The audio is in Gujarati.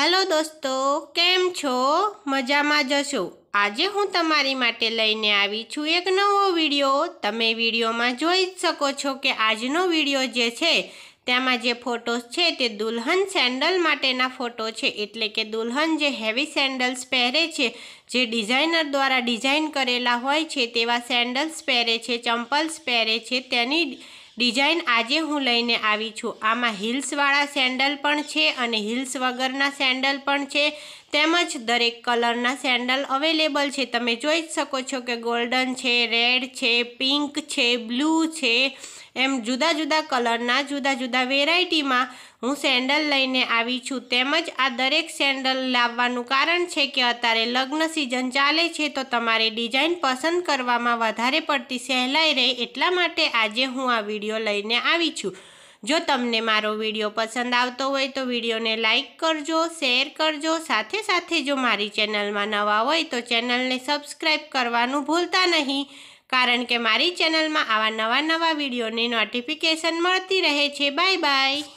હેલો દોસ્તો કેમ છો મજામાં જશો આજે હું તમારી માટે લઈને આવી છું એક નવો વિડીયો તમે વિડીયોમાં જોઈ જ શકો છો કે આજનો વિડીયો જે છે તેમાં જે ફોટોસ છે તે દુલ્હન સેન્ડલ માટેના ફોટો છે એટલે કે દુલ્હન જે હેવી સેન્ડલ્સ પહેરે છે જે ડિઝાઇનર દ્વારા ડિઝાઇન કરેલા હોય છે તેવા સેન્ડલ્સ પહેરે છે ચંપલ્સ પહેરે છે તેની ડિઝાઇન આજે હું લઈને આવી છું આમાં હિલ્સવાળા સેન્ડલ પણ છે અને હિલ્સ વગરના સેન્ડલ પણ છે તેમજ દરેક કલરના સેન્ડલ અવેલેબલ છે તમે જોઈ જ શકો છો કે ગોલ્ડન છે રેડ છે પિંક છે બ્લુ છે એમ જુદા જુદા કલરના જુદા જુદા વેરાયટીમાં હું સેન્ડલ લઈને આવી છું તેમજ આ દરેક સેન્ડલ લાવવાનું કારણ છે કે અત્યારે લગ્ન સિઝન ચાલે છે તો તમારે ડિઝાઇન પસંદ કરવામાં વધારે પડતી સહેલાઈ રહે એટલા માટે આજે હું આ વિડીયો લઈને આવી છું જો તમને મારો વિડીયો પસંદ આવતો હોય તો વિડીયોને લાઇક કરજો શેર કરજો સાથે સાથે જો મારી ચેનલમાં નવા હોય તો ચેનલને સબસ્ક્રાઈબ કરવાનું ભૂલતા નહીં કારણ કે મારી ચેનલમાં આવા નવા નવા વિડીયોની નોટિફિકેશન મળતી રહે છે બાય બાય